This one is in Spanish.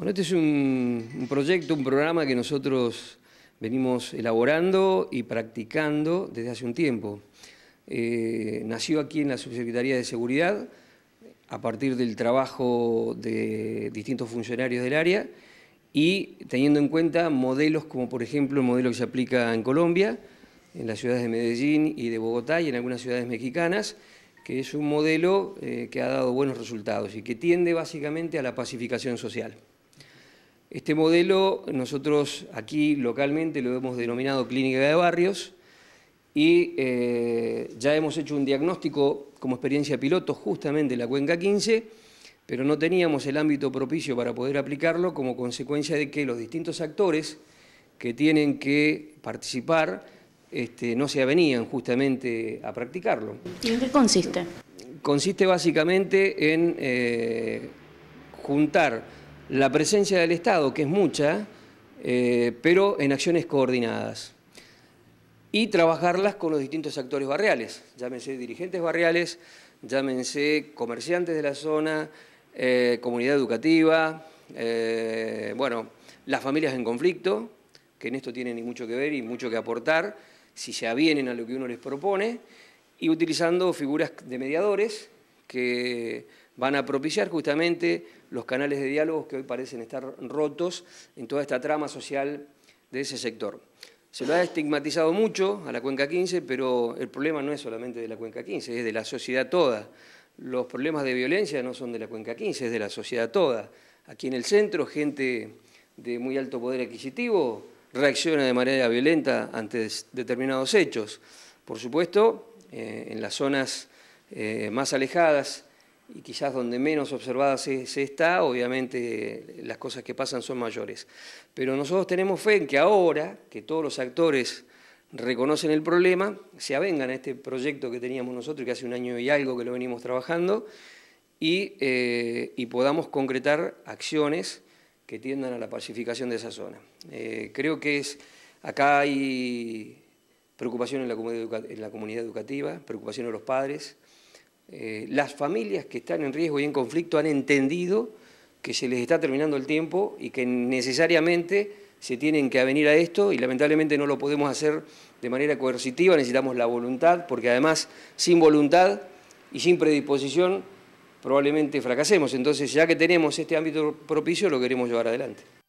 Bueno, este es un, proyecto, un programa que nosotros venimos elaborando y practicando desde hace un tiempo. Eh, nació aquí en la Subsecretaría de Seguridad a partir del trabajo de distintos funcionarios del área y teniendo en cuenta modelos como por ejemplo el modelo que se aplica en Colombia, en las ciudades de Medellín y de Bogotá y en algunas ciudades mexicanas, que es un modelo eh, que ha dado buenos resultados y que tiende básicamente a la pacificación social. Este modelo nosotros aquí localmente lo hemos denominado clínica de barrios y eh, ya hemos hecho un diagnóstico como experiencia piloto justamente en la Cuenca 15, pero no teníamos el ámbito propicio para poder aplicarlo como consecuencia de que los distintos actores que tienen que participar este, no se avenían justamente a practicarlo. ¿Y en qué consiste? Consiste básicamente en eh, juntar la presencia del Estado, que es mucha, eh, pero en acciones coordinadas. Y trabajarlas con los distintos actores barriales, llámense dirigentes barriales, llámense comerciantes de la zona, eh, comunidad educativa, eh, bueno, las familias en conflicto, que en esto tienen mucho que ver y mucho que aportar, si se avienen a lo que uno les propone, y utilizando figuras de mediadores que van a propiciar justamente los canales de diálogos que hoy parecen estar rotos en toda esta trama social de ese sector. Se lo ha estigmatizado mucho a la Cuenca 15, pero el problema no es solamente de la Cuenca 15, es de la sociedad toda. Los problemas de violencia no son de la Cuenca 15, es de la sociedad toda. Aquí en el centro, gente de muy alto poder adquisitivo reacciona de manera violenta ante determinados hechos. Por supuesto, eh, en las zonas eh, más alejadas y quizás donde menos observada se, está, obviamente las cosas que pasan son mayores. Pero nosotros tenemos fe en que ahora, que todos los actores reconocen el problema, se avengan a este proyecto que teníamos nosotros, que hace un año y algo que lo venimos trabajando, y, eh, podamos concretar acciones que tiendan a la pacificación de esa zona. Eh, creo que es, acá hay preocupación en la, en la comunidad educativa, preocupación de los padres, eh, las familias que están en riesgo y en conflicto han entendido que se les está terminando el tiempo y que necesariamente se tienen que avenir a esto y lamentablemente no lo podemos hacer de manera coercitiva, necesitamos la voluntad, porque además sin voluntad y sin predisposición probablemente fracasemos. Entonces, ya que tenemos este ámbito propicio, lo queremos llevar adelante.